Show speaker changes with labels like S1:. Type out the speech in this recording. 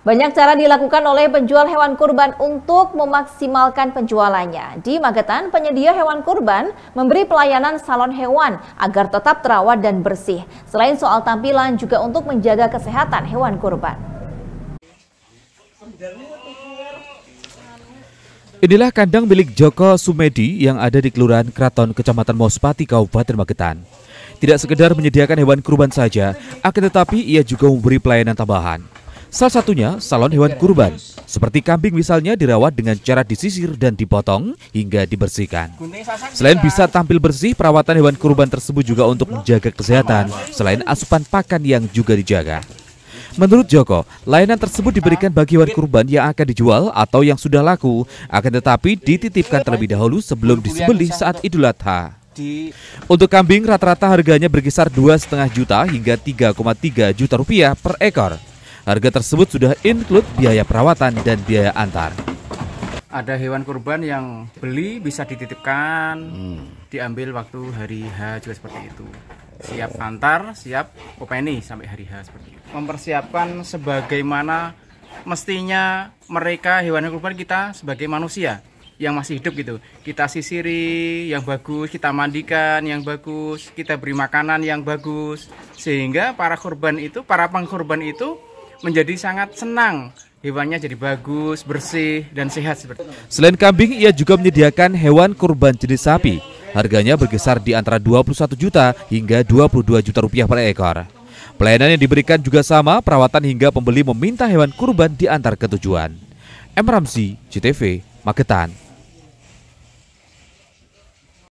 S1: Banyak cara dilakukan oleh penjual hewan kurban untuk memaksimalkan penjualannya. Di Magetan, penyedia hewan kurban memberi pelayanan salon hewan agar tetap terawat dan bersih. Selain soal tampilan, juga untuk menjaga kesehatan hewan kurban.
S2: Inilah kandang milik Joko Sumedi yang ada di Kelurahan Kraton, Kecamatan Mospati, Kabupaten Magetan. Tidak sekedar menyediakan hewan kurban saja, akan tetapi ia juga memberi pelayanan tambahan. Salah satunya salon hewan kurban, seperti kambing misalnya dirawat dengan cara disisir dan dipotong hingga dibersihkan. Selain bisa tampil bersih, perawatan hewan kurban tersebut juga untuk menjaga kesehatan, selain asupan pakan yang juga dijaga. Menurut Joko, layanan tersebut diberikan bagi hewan kurban yang akan dijual atau yang sudah laku, akan tetapi dititipkan terlebih dahulu sebelum disembelih saat Idul Adha. Untuk kambing rata-rata harganya berkisar 2,5 juta hingga 3,3 juta rupiah per ekor. Harga tersebut sudah include biaya perawatan dan biaya antar.
S1: Ada hewan kurban yang beli bisa dititipkan, hmm. diambil waktu hari H juga seperti itu. Siap antar, siap openi sampai hari H seperti itu. Mempersiapkan sebagaimana mestinya mereka hewan kurban kita sebagai manusia yang masih hidup gitu. Kita sisiri yang bagus, kita mandikan yang bagus, kita beri makanan yang bagus sehingga para kurban itu, para pengkurban itu menjadi sangat senang hewannya jadi bagus, bersih, dan sehat.
S2: Selain kambing, ia juga menyediakan hewan kurban jenis sapi. Harganya bergeser di antara 21 juta hingga 22 juta rupiah per ekor. Pelayanan yang diberikan juga sama, perawatan hingga pembeli meminta hewan kurban di ke ketujuan. M. Ramzi, CTV, Magetan.